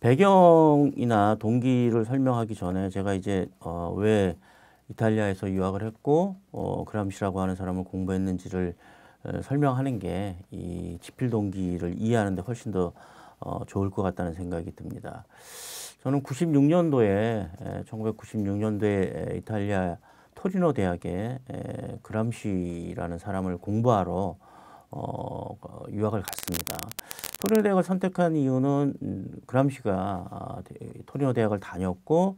배경이나 동기를 설명하기 전에 제가 이제 어, 왜 이탈리아에서 유학을 했고 어, 그람시라고 하는 사람을 공부했는지를 어, 설명하는 게 이 지필 동기를 이해하는 데 훨씬 더 어, 좋을 것 같다는 생각이 듭니다. 저는 96년도에 1996년도에 이탈리아 토리노 대학 에, 그람시라는 사람을 공부하러 어, 어 유학을 갔습니다. 토리노 대학을 선택한 이유는 음, 그람시가 아, 토리노 대학을 다녔고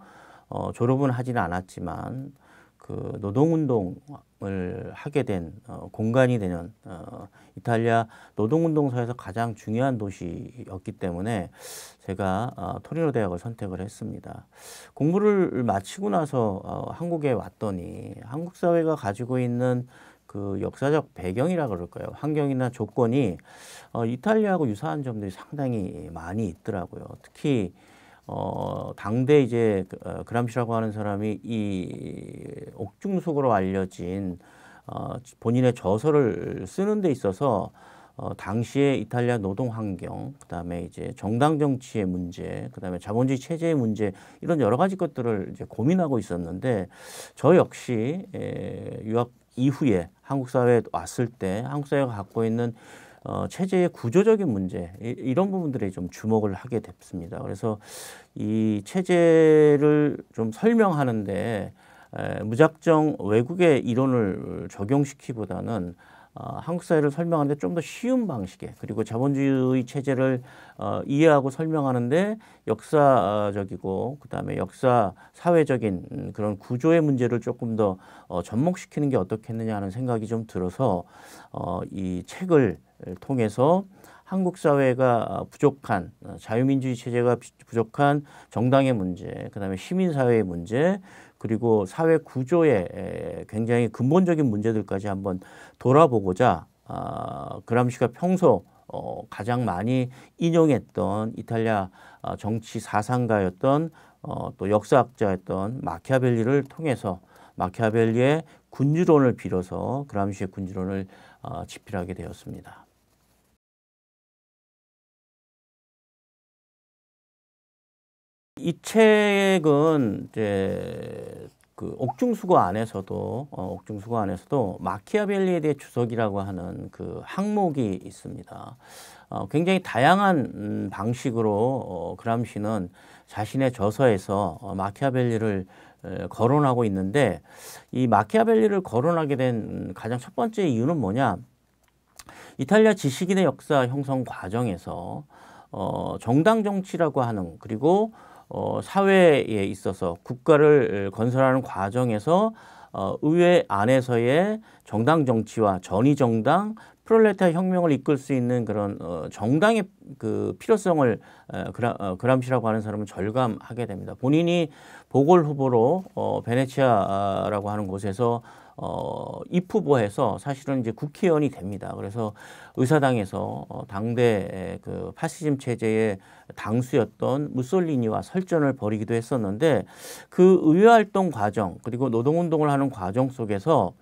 어, 졸업은 하지는 않았지만 그 노동운동을 하게 된 어, 공간이 되는 어, 이탈리아 노동운동사에서 가장 중요한 도시였기 때문에 제가 어, 토리노 대학을 선택을 했습니다. 공부를 마치고 나서 어, 한국에 왔더니 한국 사회가 가지고 있는 그 역사적 배경이라 그럴까요? 환경이나 조건이 어, 이탈리아하고 유사한 점들이 상당히 많이 있더라고요. 특히 어, 당대 이제 그, 어, 그람시라고 하는 사람이 이 옥중숙으로 알려진 어, 본인의 저서를 쓰는 데 있어서 어, 당시의 이탈리아 노동 환경, 그 다음에 이제 정당 정치의 문제, 그 다음에 자본주의 체제의 문제, 이런 여러 가지 것들을 이제 고민하고 있었는데, 저 역시 에, 유학 이후에 한국 사회에 왔을 때 한국 사회가 갖고 있는 어, 체제의 구조적인 문제 이, 런 부분들에 좀 주목을 하게 됐습니다. 그래서 이 체제를 좀 설명하는데 에, 무작정 외국의 이론을 적용시키보다는 어, 한국 사회를 설명하는데 좀 더 쉬운 방식에 그리고 자본주의 체제를 어, 이해하고 설명하는데 역사적이고 어, 그다음에 역사 사회적인 음, 그런 구조의 문제를 조금 더 어, 접목시키는 게 어떻겠느냐 하는 생각이 좀 들어서 어, 이 책을 통해서 한국 사회가 어, 부족한 어, 자유민주주의 체제가 부족한 정당의 문제, 그다음에 시민 사회의 문제, 그리고 사회 구조의 굉장히 근본적인 문제들까지 한번 돌아보고자 아, 그람시가 평소 어, 가장 많이 인용했던 이탈리아 아, 정치 사상가였던 어, 또 역사학자였던 마키아벨리를 통해서 마키아벨리의 군주론을 빌어서 그람시의 군주론을 어, 집필하게 되었습니다. 이 책은 이제 그 옥중수거 안에서도 어, 옥중수거 안에서도 마키아벨리에 대해 주석이라고 하는 그 항목이 있습니다. 어, 굉장히 다양한 음, 방식으로 어, 그람시는 자신의 저서에서 어, 마키아벨리를 에, 어, 거론하고 있는데 이 마키아벨리를 거론하게 된 음, 가장 첫 번째 이유는 뭐냐? 이탈리아 지식인의 역사 형성 과정에서 어, 정당 정치라고 하는 그리고 어, 사회에 있어서 국가를 건설하는 과정에서 어, 의회 안에서의 정당 정치와 전위 정당 프롤레타 혁명을 이끌 수 있는 그런 어, 정당의 그 필요성을 어, 그라, 어, 그람시라고 하는 사람은 절감하게 됩니다. 본인이 보궐 후보로 어, 베네치아라고 하는 곳에서 어, 입후보해서 사실은 이제 국회의원이 됩니다. 그래서 의사당에서 어, 당대 그 파시즘 체제의 당수였던 무솔리니와 설전을 벌이기도 했었는데 그 의회 활동 과정 그리고 노동운동을 하는 과정 속에서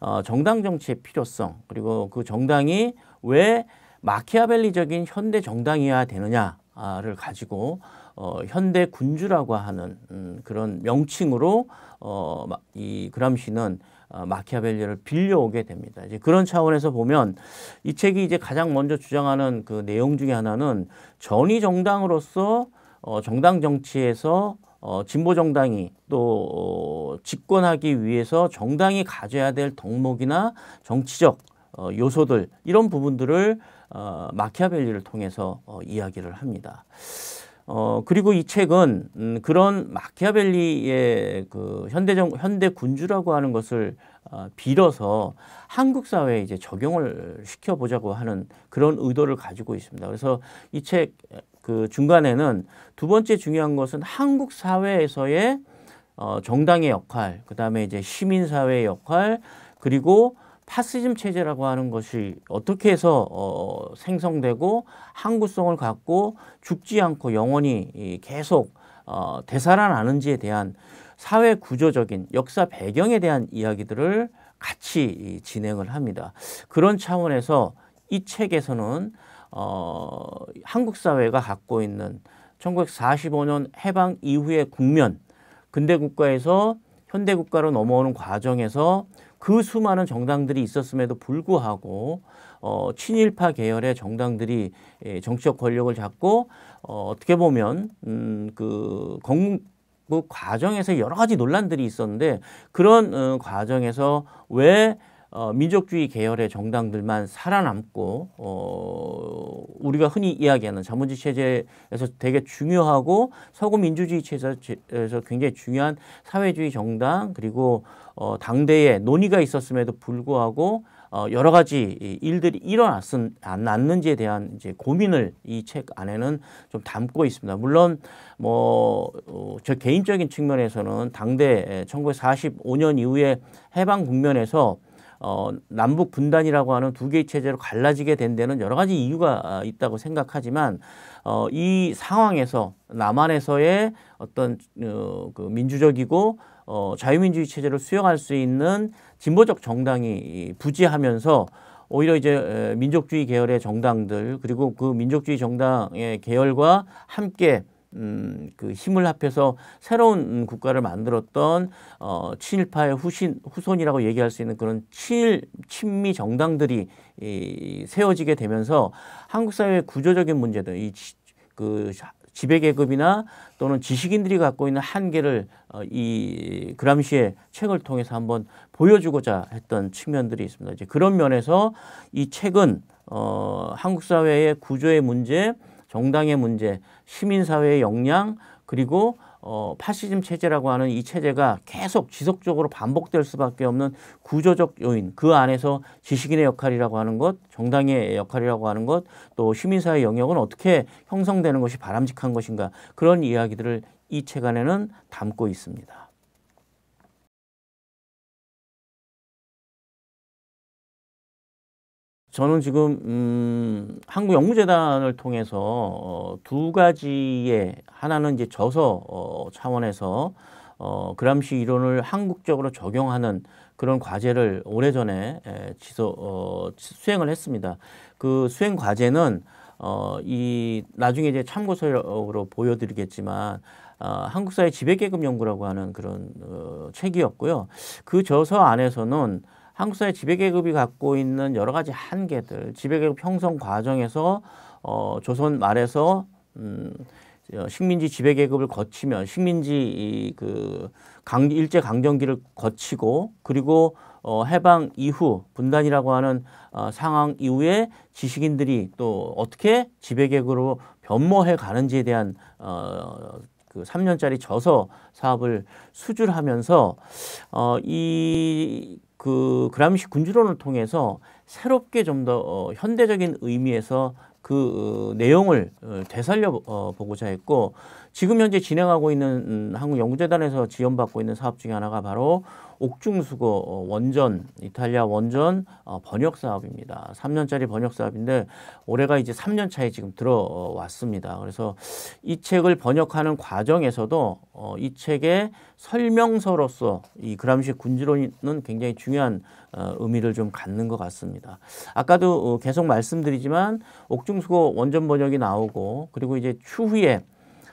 어, 정당 정치의 필요성 그리고 그 정당이 왜 마키아벨리적인 현대 정당이어야 되느냐를 가지고 어, 현대 군주라고 하는 음, 그런 명칭으로 어, 이 그람시는 어, 마키아벨리를 빌려오게 됩니다. 이제 그런 차원에서 보면 이 책이 이제 가장 먼저 주장하는 그 내용 중에 하나는 전위 정당으로서 어, 정당 정치에서 어, 진보 정당이 또 어, 집권하기 위해서 정당이 가져야 될 덕목이나 정치적 어, 요소들 이런 부분들을 어, 마키아벨리를 통해서 어, 이야기를 합니다. 어, 그리고 이 책은 음, 그런 마키아벨리의 그 현대정 현대 군주라고 하는 것을 어, 빌어서 한국 사회에 이제 적용을 시켜보자고 하는 그런 의도를 가지고 있습니다. 그래서 이책 그 중간에는 두 번째 중요한 것은 한국 사회에서의 어, 정당의 역할, 그 다음에 이제 시민사회의 역할, 그리고 파시즘 체제라고 하는 것이 어떻게 해서 어, 생성되고 항구성을 갖고 죽지 않고 영원히 계속 어, 되살아나는지에 대한 사회 구조적인 역사 배경에 대한 이야기들을 같이 진행을 합니다. 그런 차원에서 이 책에서는 어, 한국 사회가 갖고 있는 1945년 해방 이후의 국면, 근대 국가에서 현대 국가로 넘어오는 과정에서 그 수많은 정당들이 있었음에도 불구하고 어, 친일파 계열의 정당들이 예, 정치적 권력을 잡고 어, 어떻게 보면 음, 그 공, 그 과정에서 여러 가지 논란들이 있었는데 그런 어, 과정에서 왜 어, 민족주의 계열의 정당들만 살아남고 어, 우리가 흔히 이야기하는 자본주의 체제에서 되게 중요하고 서구 민주주의 체제에서 굉장히 중요한 사회주의 정당 그리고 어, 당대에 논의가 있었음에도 불구하고 어, 여러 가지 일들이 일어났는지에 대한 이제 고민을 이 책 안에는 좀 담고 있습니다. 물론 뭐저 어, 개인적인 측면에서는 당대 1945년 이후에 해방 국면에서 어, 남북 분단이라고 하는 두 개의 체제로 갈라지게 된 데는 여러 가지 이유가 아, 있다고 생각하지만 어, 이 상황에서 남한에서의 어떤 어, 그 민주적이고 어, 자유민주주의 체제를 수용할 수 있는 진보적 정당이 부지하면서 오히려 이제 민족주의 계열의 정당들 그리고 그 민족주의 정당의 계열과 함께 음, 그 힘을 합해서 새로운 음, 국가를 만들었던 어, 친일파의 후신, 후손이라고 얘기할 수 있는 그런 친일, 친미 정당들이 이, 세워지게 되면서 한국 사회의 구조적인 문제들, 이, 그 지배계급이나 또는 지식인들이 갖고 있는 한계를 어, 이 그람시의 책을 통해서 한번 보여주고자 했던 측면들이 있습니다. 이제 그런 면에서 이 책은 어, 한국 사회의 구조의 문제, 정당의 문제, 시민사회의 역량, 그리고 어, 파시즘 체제라고 하는 이 체제가 계속 지속적으로 반복될 수밖에 없는 구조적 요인 그 안에서 지식인의 역할이라고 하는 것 정당의 역할이라고 하는 것또 시민사회 영역은 어떻게 형성되는 것이 바람직한 것인가 그런 이야기들을 이 책 안에는 담고 있습니다. 저는 지금 음, 한국 영무재단을 통해서 어, 두 가지의 하나는 이제 저서 어, 차원에서 어, 그람시 이론을 한국적으로 적용하는 그런 과제를 오래전에 에, 지소, 어, 수행을 했습니다. 그 수행 과제는 어, 이 나중에 이제 참고서로 보여드리겠지만 어, 한국사회 지배계급 연구라고 하는 그런 어, 책이었고요. 그 저서 안에서는 한국 사회 지배계급이 갖고 있는 여러 가지 한계들, 지배계급 형성 과정에서 어, 조선 말에서 음, 어, 식민지 지배계급을 거치면 식민지 그 강, 일제 강점기를 거치고 그리고 어, 해방 이후 분단이라고 하는 어, 상황 이후에 지식인들이 또 어떻게 지배계급으로 변모해 가는지에 대한 어, 그 3년짜리 저서 사업을 수주하면서 어, 이그 그람시 군주론을 통해서 새롭게 좀더 어, 현대적인 의미에서 그 어, 내용을 어, 되살려 어, 보고자 했고 지금 현재 진행하고 있는 음, 한국연구재단에서 지원받고 있는 사업 중에 하나가 바로 옥중수거 원전 이탈리아 원전 번역 사업입니다. 3년짜리 번역 사업인데 올해가 이제 3년 차에 지금 들어왔습니다. 그래서 이 책을 번역하는 과정에서도 이 책의 설명서로서 이 그람시 군지론은 굉장히 중요한 의미를 좀 갖는 것 같습니다. 아까도 계속 말씀드리지만 옥중 옥중수고 원전 번역이 나오고 그리고 이제 추후에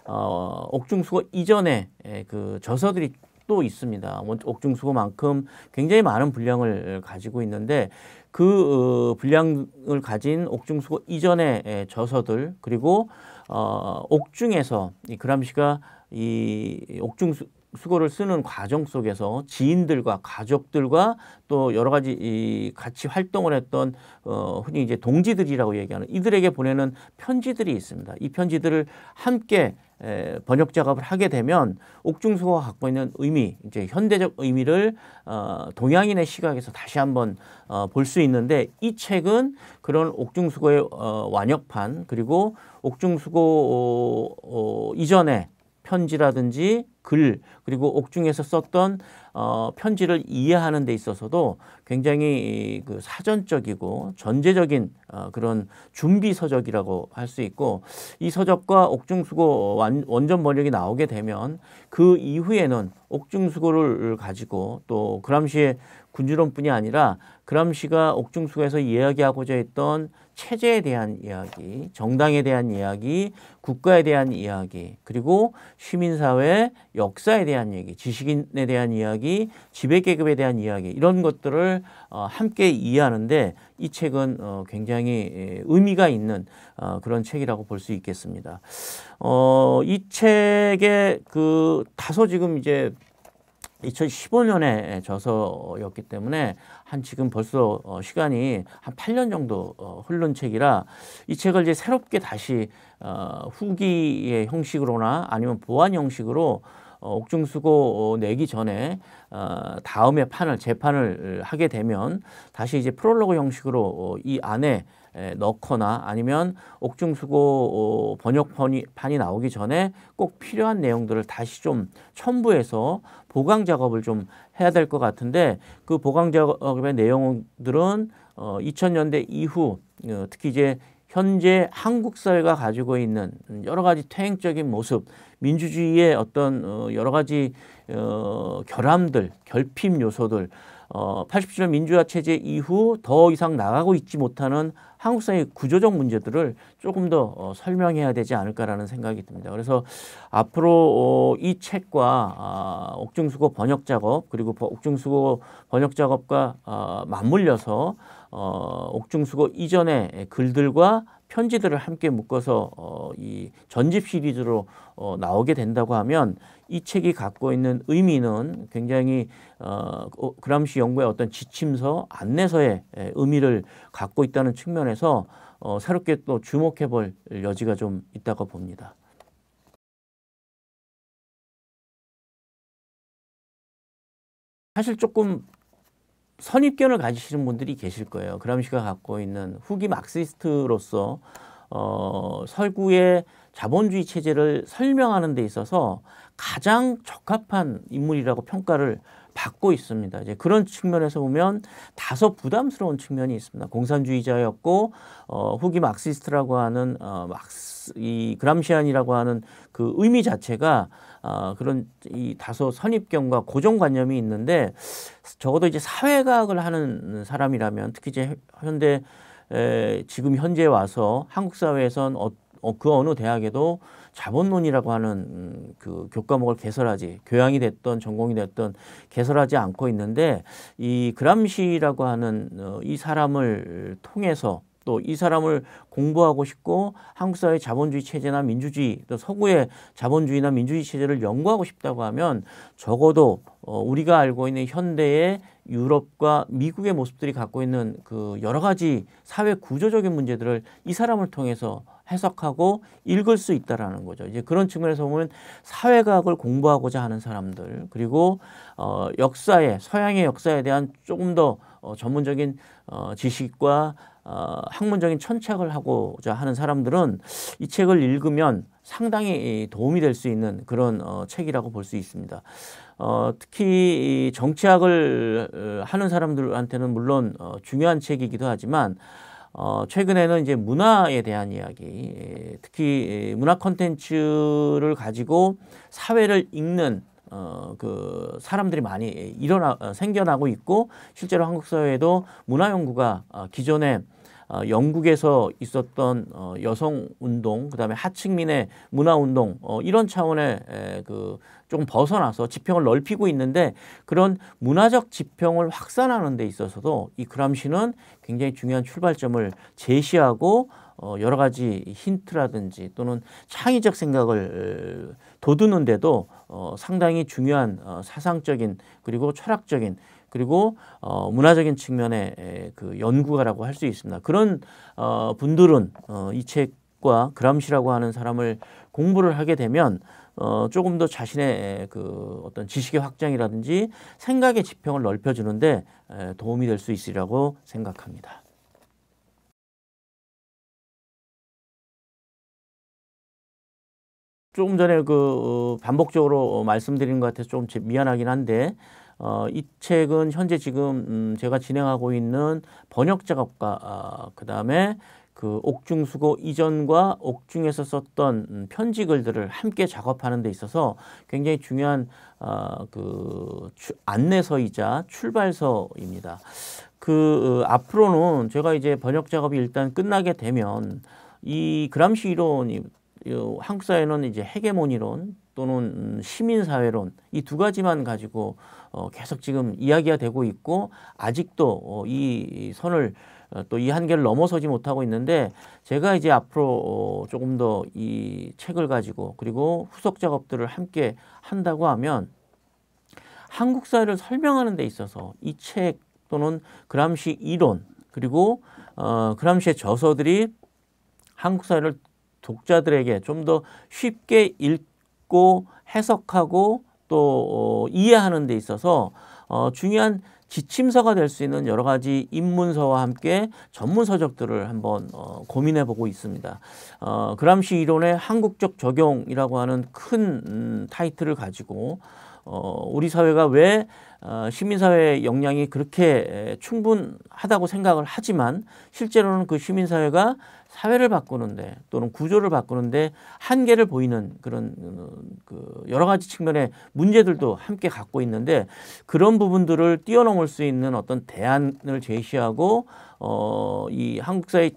어, 옥중수고 이전에 예, 그 저서들이 또 있습니다. 옥중수고만큼 굉장히 많은 분량을 가지고 있는데 그 어, 분량을 가진 옥중수고 이전의 예, 저서들 그리고 어, 옥중에서 이 그람시가 이 옥중수 수거를 쓰는 과정 속에서 지인들과 가족들과 또 여러 가지 이 같이 활동을 했던 어 흔히 이제 동지들이라고 얘기하는 이들에게 보내는 편지들이 있습니다. 이 편지들을 함께 에, 번역 작업을 하게 되면 옥중수거가 갖고 있는 의미, 이제 현대적 의미를 어, 동양인의 시각에서 다시 한번 어, 볼 수 있는데 이 책은 그런 옥중수거의 어, 완역판 그리고 옥중수거 어, 어, 이전에 편지라든지 글 그리고 옥중에서 썼던 어, 편지를 이해하는 데 있어서도 굉장히 그 사전적이고 전제적인 어, 그런 준비 서적이라고 할 수 있고 이 서적과 옥중수고 원전 번역이 나오게 되면 그 이후에는 옥중수고를 가지고 또 그람시의 군주론뿐이 아니라 그람시가 옥중수고에서 이야기하고자 했던 체제에 대한 이야기, 정당에 대한 이야기, 국가에 대한 이야기, 그리고 시민사회, 역사에 대한 얘기, 지식인에 대한 이야기, 지배계급에 대한 이야기 이런 것들을 어, 함께 이해하는데 이 책은 어, 굉장히 예, 의미가 있는 어, 그런 책이라고 볼 수 있겠습니다. 어, 이 책의 그 다소 지금 이제 2015년에 저서였기 때문에 한 지금 벌써 어, 시간이 한 8년 정도 흘른 어, 책이라 이 책을 이제 새롭게 다시 어, 후기의 형식으로나 아니면 보완 형식으로 어, 옥중수고 어, 내기 전에 어, 다음에 판을 재판을 하게 되면 다시 이제 프롤로그 형식으로 이 안에 넣거나 아니면 옥중수고 번역판이 나오기 전에 꼭 필요한 내용들을 다시 좀 첨부해서 보강 작업을 좀 해야 될 것 같은데 그 보강 작업의 내용들은 2000년대 이후 특히 이제 현재 한국 사회가 가지고 있는 여러 가지 퇴행적인 모습, 민주주의의 어떤 어, 여러 가지 어, 결함들, 결핍 요소들, 어, 80주년 민주화 체제 이후 더 이상 나가고 있지 못하는 한국 사회의 구조적 문제들을 조금 더 어, 설명해야 되지 않을까라는 생각이 듭니다. 그래서 앞으로 이 책과 아, 옥중수고 번역 작업 그리고 옥중수고 번역 작업과 아, 맞물려서 어, 옥중수고 이전의 글들과 편지들을 함께 묶어서 어, 이 전집 시리즈로 어, 나오게 된다고 하면 이 책이 갖고 있는 의미는 굉장히 어, 어 그람시 연구의 어떤 지침서, 안내서의 의미를 갖고 있다는 측면에서 어, 새롭게 또 주목해 볼 여지가 좀 있다고 봅니다. 선입견을 가지시는 분들이 계실 거예요. 그람시가 갖고 있는 후기 막시스트로서 어, 서구의 자본주의 체제를 설명하는 데 있어서 가장 적합한 인물이라고 평가를 받고 있습니다. 이제 그런 측면에서 보면 다소 부담스러운 측면이 있습니다. 공산주의자였고 어, 후기 막시스트라고 하는 어, 막스 이 그람시안이라고 하는 그 의미 자체가 어, 그런 이 다소 선입견과 고정관념이 있는데 적어도 이제 사회과학을 하는 사람이라면 특히 이제 현대 에, 지금 현재 와서 한국 사회에선 어, 어, 그 어느 대학에도 자본론이라고 하는 음, 그 교과목을 개설하지 교양이 됐던 전공이 됐던 개설하지 않고 있는데 이 그람시라고 하는 어, 이 사람을 통해서 또이 사람을 공부하고 싶고 한국 사회 자본주의 체제나 민주주의 또 서구의 자본주의나 민주주의 체제를 연구하고 싶다고 하면 적어도 어, 우리가 알고 있는 현대의 유럽과 미국의 모습들이 갖고 있는 그 여러 가지 사회 구조적인 문제들을 이 사람을 통해서 해석하고 읽을 수 있다라는 거죠. 이제 그런 측면에서 보면 사회과학을 공부하고자 하는 사람들 그리고 어, 역사에 서양의 역사에 대한 조금 더 어, 전문적인 어, 지식과 어, 학문적인 천착을 하고자 하는 사람들은 이 책을 읽으면 상당히 도움이 될 수 있는 그런 어, 책이라고 볼 수 있습니다. 어, 특히 이 정치학을 어, 하는 사람들한테는 물론 어, 중요한 책이기도 하지만 어, 최근에는 이제 문화에 대한 이야기, 예, 특히 예, 문화 콘텐츠를 가지고 사회를 읽는 어, 그 사람들이 많이 일어나 어, 생겨나고 있고 실제로 한국 사회에도 문화 연구가 어, 기존에 어, 영국에서 있었던 어, 여성 운동, 그다음에 하층민의 문화 운동 어, 이런 차원의 에, 그 조금 벗어나서 지평을 넓히고 있는데 그런 문화적 지평을 확산하는 데 있어서도 이 그람시는 굉장히 중요한 출발점을 제시하고 어, 여러 가지 힌트라든지 또는 창의적 생각을 돋우는데도 어, 상당히 중요한 어, 사상적인 그리고 철학적인 그리고 어, 문화적인 측면의 그 연구가라고 할 수 있습니다. 그런 어, 분들은 어, 이 책과 그람시라고 하는 사람을 공부를 하게 되면 어, 조금 더 자신의 그 어떤 지식의 확장이라든지 생각의 지평을 넓혀주는데 도움이 될 수 있으리라고 생각합니다. 조금 전그 어, 반복적으로 말씀드린 것 같아서 좀 미안하긴 한데 어, 이 책은 현재 지금 음, 제가 진행하고 있는 번역 작업과 아, 그 다음에 그 옥중 수고 이전과 옥중에서 썼던 음, 편지 글들을 함께 작업하는 데 있어서 굉장히 중요한 어, 그 추, 안내서이자 출발서입니다. 그 어, 앞으로는 제가 이제 번역 작업이 일단 끝나게 되면 이 그람시 이론이 한국 사회는 이제 헤게모니론 또는 음, 시민사회론 이 두 가지만 가지고 어, 계속 지금 이야기가 되고 있고 아직도 어, 이 선을 어, 또이 한계를 넘어서지 못하고 있는데 제가 이제 앞으로 어, 조금 더 이 책을 가지고 그리고 후속 작업들을 함께 한다고 하면 한국 사회를 설명하는 데 있어서 이 책 또는 그람시 이론 그리고 어, 그람시의 저서들이 한국 사회를 독자들에게 좀 더 쉽게 읽고 해석하고 또 어, 이해하는 데 있어서 어, 중요한 지침서가 될 수 있는 여러 가지 입문서와 함께 전문 서적들을 한번 어, 고민해 보고 있습니다. 어, 그람시 이론의 한국적 적용이라고 하는 큰 음, 타이틀을 가지고 어, 우리 사회가 왜 어, 시민사회 역량이 그렇게 충분하다고 생각을 하지만 실제로는 그 시민사회가 사회를 바꾸는데 또는 구조를 바꾸는데 한계를 보이는 그런 어, 그 여러 가지 측면의 문제들도 함께 갖고 있는데 그런 부분들을 뛰어넘을 수 있는 어떤 대안을 제시하고 어, 이 한국 사회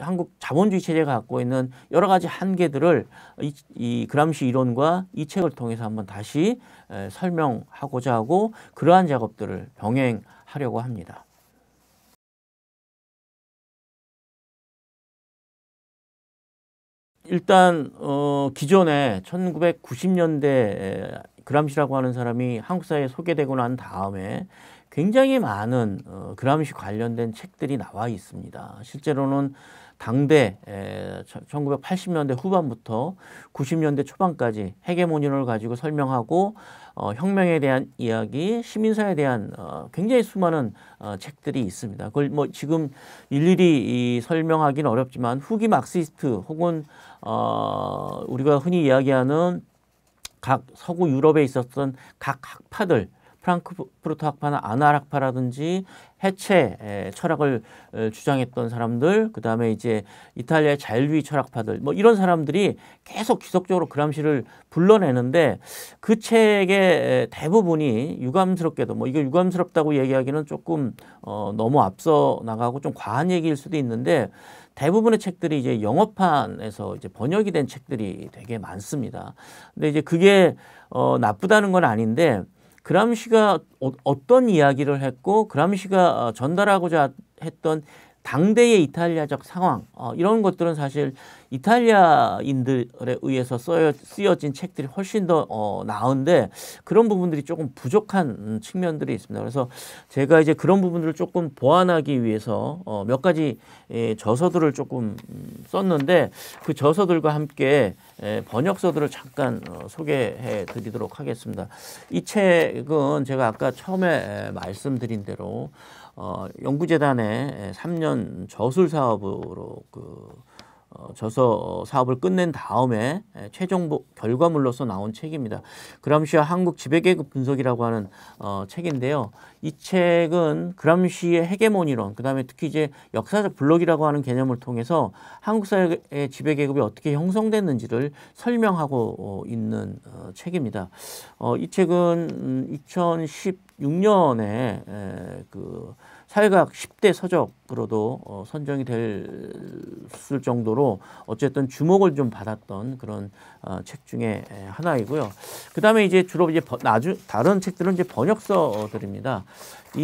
한국 자본주의 체제가 갖고 있는 여러 가지 한계들을 이, 이 그람시 이론과 이 책을 통해서 한번 다시 에, 설명하고자 하고 그러한 작업들을 병행하려고 합니다. 일단 어, 기존에 1990년대 그람시라고 하는 사람이 한국 사회에 소개되고 난 다음에 굉장히 많은 어, 그람시 관련된 책들이 나와 있습니다. 실제로는 당대 1980년대 후반부터 90년대 초반까지 헤게모니언을 가지고 설명하고 어, 혁명에 대한 이야기, 시민사에 대한 어, 굉장히 수많은 어, 책들이 있습니다. 그걸 뭐 지금 일일이 이 설명하기는 어렵지만 후기 막시스트 혹은 어, 우리가 흔히 이야기하는 각 서구 유럽에 있었던 각 학파들 프랑크푸르트 학파나 아나 학파라든지 해체 철학을 주장했던 사람들, 그 다음에 이제 이탈리아의 자유주의 철학파들, 뭐 이런 사람들이 계속 지속적으로 그람시를 불러내는데 그 책의 대부분이 유감스럽게도 뭐 이거 유감스럽다고 얘기하기는 조금 어, 너무 앞서 나가고 좀 과한 얘기일 수도 있는데 대부분의 책들이 이제 영어판에서 이제 번역이 된 책들이 되게 많습니다. 근데 이제 그게 어, 나쁘다는 건 아닌데 그람시가 어, 떤 이야기를 했고 그람시가 어, 전달하고자 했던 당대의 이탈리아적 상황 어, 이런 것들은 사실 이탈리아인들에 의해서 써여, 쓰여진 책들이 훨씬 더 어, 나은데 그런 부분들이 조금 부족한 음, 측면들이 있습니다. 그래서 제가 이제 그런 부분들을 조금 보완하기 위해서 어, 몇 가지 예, 저서들을 조금 음, 썼는데 그 저서들과 함께 예, 번역서들을 잠깐 어, 소개해 드리도록 하겠습니다. 이 책은 제가 아까 처음에 말씀드린 대로 어, 연구재단의 3년 저술 사업으로 그 어, 저서 어, 사업을 끝낸 다음에 예, 최종 결과물로서 나온 책입니다. 그람시와 한국 지배계급 분석이라고 하는 어, 책인데요. 이 책은 그람시의 헤게모니론, 그 다음에 특히 이제 역사적 블록이라고 하는 개념을 통해서 한국 사회의 지배계급이 어떻게 형성됐는지를 설명하고 어, 있는 어, 책입니다. 어, 이 책은 2016년에 음, 에, 그 사회학 10대 서적으로도 어, 선정이 됐을 정도로 어쨌든 주목을 좀 받았던 그런 어, 책 중에 하나이고요. 그 다음에 이제 주로 이제 번, 나중 다른 책들은 이제 번역서들입니다. 이,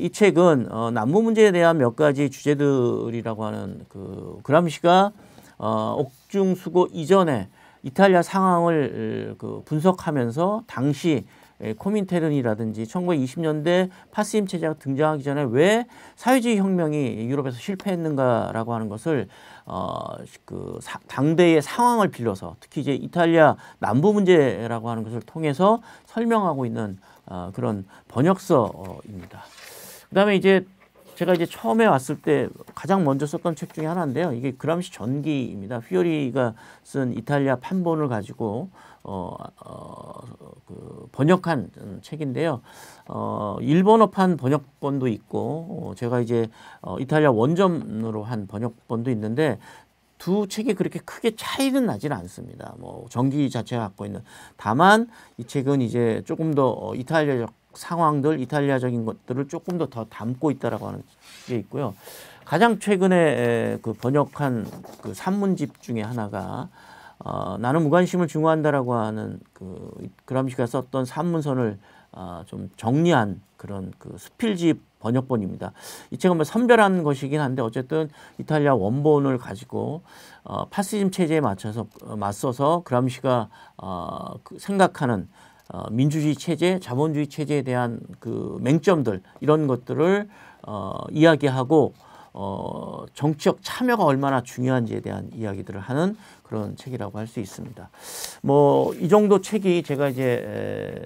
이, 이 책은 어, 남북 문제에 대한 몇 가지 주제들이라고 하는 그 그람시가 어, 옥중수고 이전에 이탈리아 상황을 그 분석하면서 당시 예, 코민테른이라든지 1920년대 파스임 체제가 등장하기 전에 왜 사회주의 혁명이 유럽에서 실패했는가라고 하는 것을 어그 당대의 상황을 빌려서 특히 이제 이탈리아 남부 문제라고 하는 것을 통해서 설명하고 있는 어, 그런 번역서입니다. 그다음에 이제 제가 이제 처음에 왔을 때 가장 먼저 썼던 책 중에 하나인데요. 이게 그람시 전기입니다. 휘오리가 쓴 이탈리아 판본을 가지고 어, 어, 그 번역한 책인데요. 어, 일본어판 번역본도 있고 어, 제가 이제 어, 이탈리아 원점으로 한 번역본도 있는데 두 책이 그렇게 크게 차이는 나지는 않습니다. 뭐 전기 자체가 갖고 있는 다만 이 책은 이제 조금 더 어, 이탈리아적 상황들 이탈리아적인 것들을 조금 더 더 담고 있다라고 하는 게 있고요. 가장 최근에 그 번역한 그 산문집 중에 하나가 어, 나는 무관심을 증오한다라고 하는 그 그람시가 썼던 산문선을 어, 좀 정리한 그런 그 스필집 번역본입니다. 이 책은 뭐 선별한 것이긴 한데 어쨌든 이탈리아 원본을 가지고 어, 파시즘 체제에 맞춰서 어, 맞서서 그람시가 어, 그 생각하는 어, 민주주의 체제, 자본주의 체제에 대한 그 맹점들 이런 것들을 어, 이야기하고 어, 정치적 참여가 얼마나 중요한지에 대한 이야기들을 하는 그런 책이라고 할 수 있습니다. 뭐 이 정도 책이 제가 이제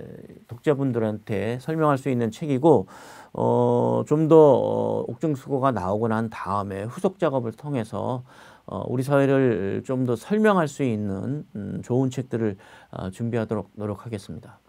독자분들한테 설명할 수 있는 책이고 어, 좀더 어, 옥중수고가 나오고 난 다음에 후속 작업을 통해서 어, 우리 사회를 좀 더 설명할 수 있는 음, 좋은 책들을 어, 준비하도록 노력하겠습니다.